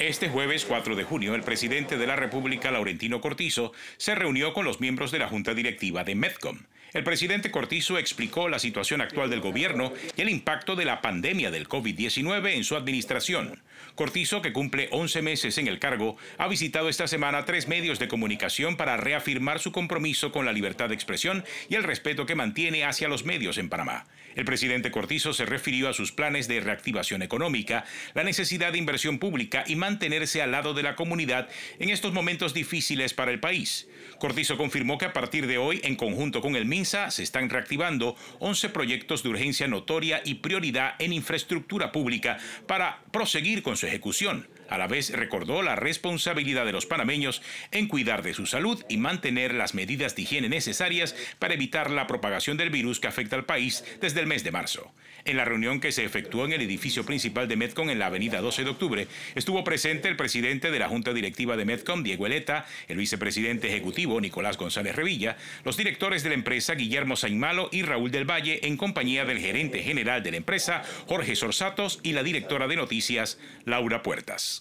Este jueves 4 de junio, el presidente de la República, Laurentino Cortizo, se reunió con los miembros de la Junta Directiva de MEDCOM. El presidente Cortizo explicó la situación actual del gobierno y el impacto de la pandemia del COVID-19 en su administración. Cortizo, que cumple 11 meses en el cargo, ha visitado esta semana tres medios de comunicación para reafirmar su compromiso con la libertad de expresión y el respeto que mantiene hacia los medios en Panamá. El presidente Cortizo se refirió a sus planes de reactivación económica, la necesidad de inversión pública y mantenerse al lado de la comunidad en estos momentos difíciles para el país. Cortizo confirmó que a partir de hoy, en conjunto con el MIN, se están reactivando 11 proyectos de urgencia notoria y prioridad en infraestructura pública para proseguir con su ejecución. A la vez recordó la responsabilidad de los panameños en cuidar de su salud y mantener las medidas de higiene necesarias para evitar la propagación del virus que afecta al país desde el mes de marzo. En la reunión que se efectuó en el edificio principal de Medcom en la avenida 12 de octubre, estuvo presente el presidente de la Junta Directiva de Medcom, Diego Eleta, el vicepresidente ejecutivo, Nicolás González Revilla, los directores de la empresa, Guillermo Saimalo y Raúl del Valle, en compañía del gerente general de la empresa, Jorge Sorsatos, y la directora de noticias, Laura Puertas.